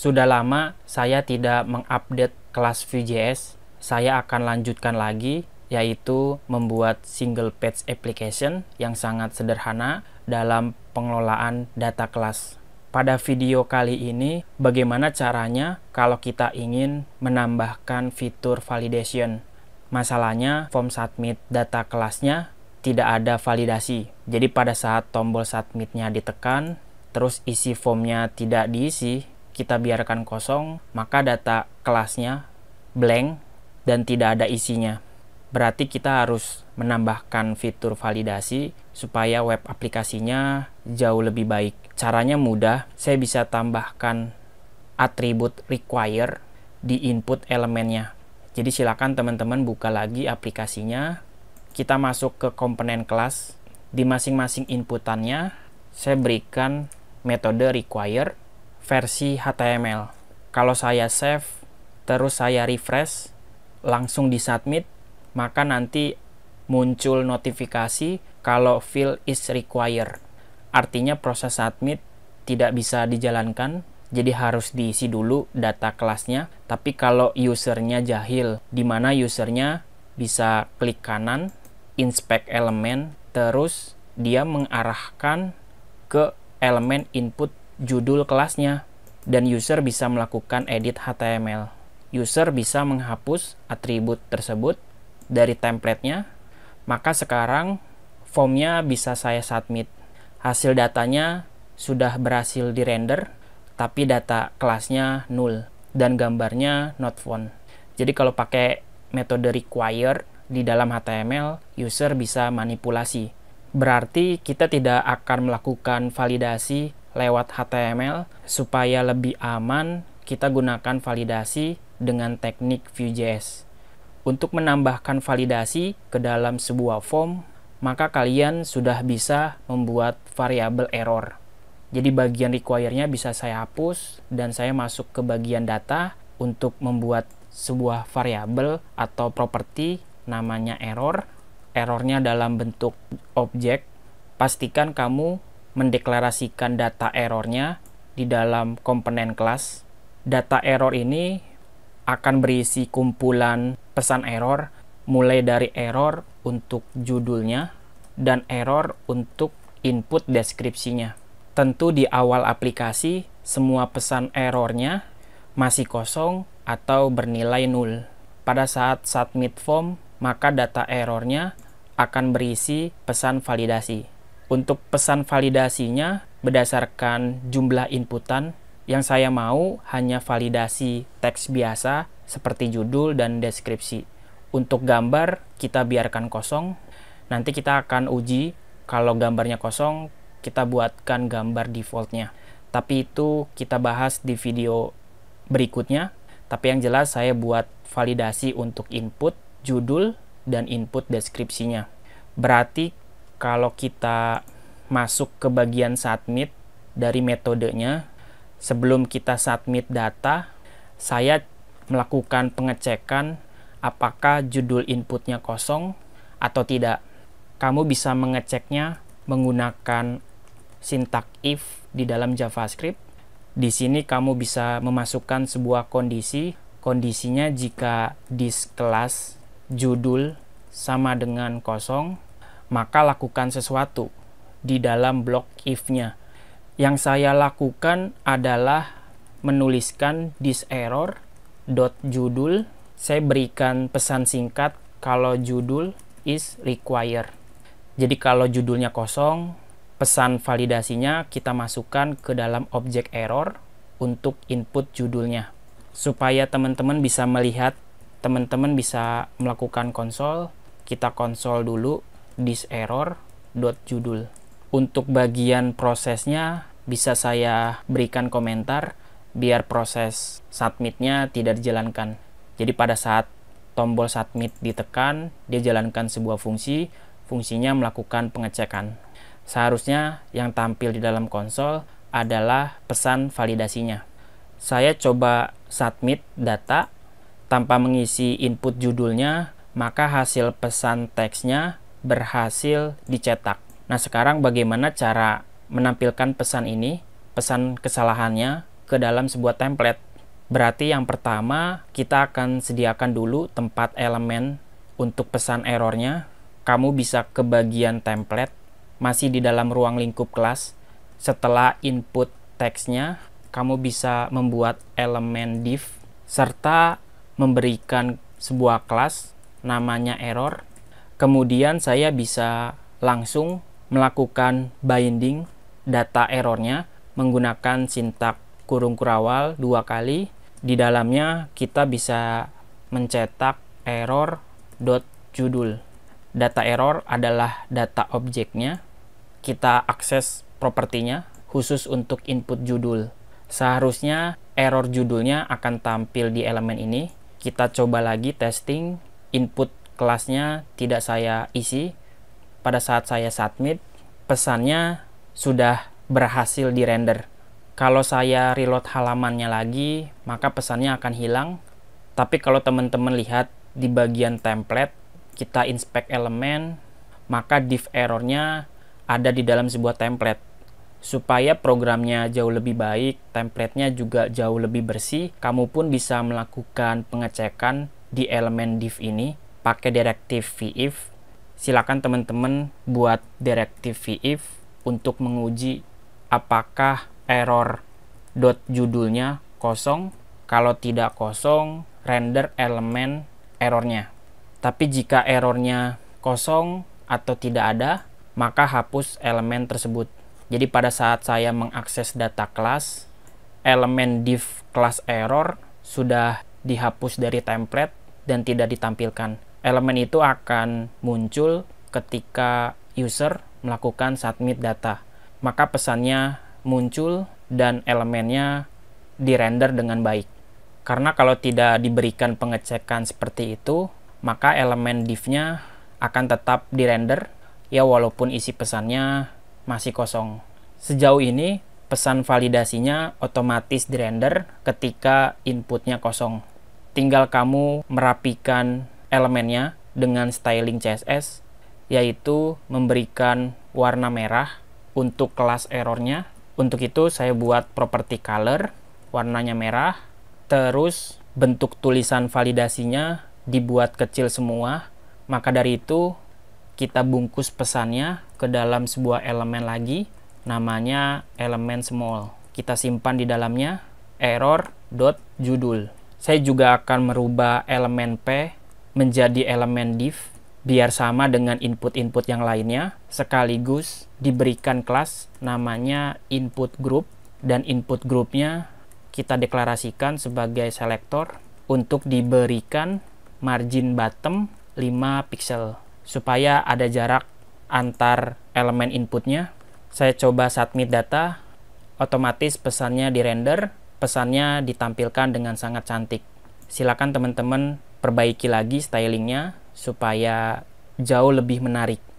Sudah lama saya tidak mengupdate kelas Vue.js. Saya akan lanjutkan lagi yaitu membuat single page application yang sangat sederhana dalam pengelolaan data kelas. Pada video kali ini, bagaimana caranya kalau kita ingin menambahkan fitur validation. Masalahnya, form submit data kelasnya tidak ada validasi. Jadi pada saat tombol submitnya ditekan, terus isi formnya tidak diisi, kita biarkan kosong, maka data kelasnya blank dan tidak ada isinya. Berarti kita harus menambahkan fitur validasi supaya web aplikasinya jauh lebih baik. Caranya mudah, saya bisa tambahkan atribut require di input elemennya. Jadi silakan teman-teman buka lagi aplikasinya. Kita masuk ke komponen kelas. Di masing-masing inputannya, saya berikan metode require versi HTML. Kalau saya save, terus saya refresh, langsung di submit, maka nanti muncul notifikasi kalau fill is required. Artinya proses submit tidak bisa dijalankan, jadi harus diisi dulu data kelasnya. Tapi kalau usernya jahil, di mana usernya bisa klik kanan, inspect element, terus dia mengarahkan ke elemen input judul kelasnya, dan user bisa melakukan edit HTML. User bisa menghapus atribut tersebut dari templatenya, maka sekarang formnya bisa saya submit. Hasil datanya sudah berhasil dirender, tapi data kelasnya null dan gambarnya not found. Jadi kalau pakai metode require di dalam HTML, user bisa manipulasi. Berarti kita tidak akan melakukan validasi lewat HTML supaya lebih aman kita gunakan validasi dengan teknik Vue.js. Untuk menambahkan validasi ke dalam sebuah form, maka kalian sudah bisa membuat variabel error. Jadi bagian require-nya bisa saya hapus dan saya masuk ke bagian data untuk membuat sebuah variabel atau properti namanya error. Errornya dalam bentuk objek. Pastikan kamu mendeklarasikan data errornya di dalam komponen kelas. Data error ini akan berisi kumpulan pesan error mulai dari error untuk judulnya dan error untuk input deskripsinya. Tentu di awal aplikasi semua pesan errornya masih kosong atau bernilai nul. Pada saat submit form, maka data errornya akan berisi pesan validasi untuk pesan validasinya berdasarkan jumlah inputan yang saya mau hanya validasi teks biasa seperti judul dan deskripsi. Untuk gambar kita biarkan kosong. Nanti kita akan uji kalau gambarnya kosong kita buatkan gambar defaultnya. Tapi itu kita bahas di video berikutnya. Tapi yang jelas saya buat validasi untuk input judul dan input deskripsinya. Berarti kalau kita masuk ke bagian submit dari metodenya, sebelum kita submit data, saya melakukan pengecekan apakah judul inputnya kosong atau tidak. Kamu bisa mengeceknya menggunakan sintak if di dalam JavaScript. Di sini kamu bisa memasukkan sebuah kondisi. Kondisinya jika disk kelas judul sama dengan kosong, maka lakukan sesuatu di dalam blok if-nya. Yang saya lakukan adalah menuliskan this error dot judul saya berikan pesan singkat kalau judul is required Jadi kalau judulnya kosong, pesan validasinya kita masukkan ke dalam objek error untuk input judulnya. Supaya teman-teman bisa melihat, teman-teman bisa melakukan konsol, kita konsol dulu this error .judul. Untuk bagian prosesnya bisa saya berikan komentar biar proses submitnya tidak dijalankan. Jadi pada saat tombol submit ditekan, dia jalankan sebuah fungsi, fungsinya melakukan pengecekan. Seharusnya yang tampil di dalam konsol adalah pesan validasinya. Saya coba submit data tanpa mengisi input judulnya, maka hasil pesan teksnya berhasil dicetak. Nah, sekarang bagaimana cara menampilkan pesan ini, pesan kesalahannya ke dalam sebuah template? Berarti yang pertama, kita akan sediakan dulu tempat elemen untuk pesan errornya. Kamu bisa ke bagian template, masih di dalam ruang lingkup kelas. Setelah input teksnya, kamu bisa membuat elemen div serta memberikan sebuah kelas namanya error kemudian saya bisa langsung melakukan binding data errornya menggunakan sintak kurung kurawal dua kali. Di dalamnya kita bisa mencetak error .judul Data error adalah data objeknya. Kita akses propertinya khusus untuk input judul. Seharusnya error judulnya akan tampil di elemen ini. Kita coba lagi testing input kelasnya tidak saya isi pada saat saya submit pesannya sudah berhasil di render kalau saya reload halamannya lagi maka pesannya akan hilang tapi kalau teman-teman lihat di bagian template kita inspect elemen maka div errornya ada di dalam sebuah template supaya programnya jauh lebih baik, templatenya juga jauh lebih bersih, kamu pun bisa melakukan pengecekan di elemen div ini pakai directive vif, silakan teman-teman buat directive vif untuk menguji apakah error dot judulnya kosong. Kalau tidak kosong, render elemen errornya. Tapi jika errornya kosong atau tidak ada, maka hapus elemen tersebut. Jadi pada saat saya mengakses data kelas, elemen div kelas error sudah dihapus dari template dan tidak ditampilkan elemen itu akan muncul ketika user melakukan submit data. Maka pesannya muncul dan elemennya dirender dengan baik. Karena kalau tidak diberikan pengecekan seperti itu, maka elemen div-nya akan tetap dirender ya walaupun isi pesannya masih kosong. Sejauh ini pesan validasinya otomatis dirender ketika inputnya kosong. Tinggal kamu merapikan elemennya dengan styling CSS yaitu memberikan warna merah untuk kelas errornya. Untuk itu saya buat property color, warnanya merah, terus bentuk tulisan validasinya dibuat kecil semua. Maka dari itu kita bungkus pesannya ke dalam sebuah elemen lagi namanya elemen small. Kita simpan di dalamnya error.judul. Saya juga akan merubah elemen P menjadi elemen div biar sama dengan input-input yang lainnya sekaligus diberikan kelas namanya input group dan input groupnya kita deklarasikan sebagai selektor untuk diberikan margin bottom 5 pixel supaya ada jarak antar elemen inputnya saya coba submit data otomatis pesannya di render pesannya ditampilkan dengan sangat cantik silakan teman-teman perbaiki lagi stylingnya supaya jauh lebih menarik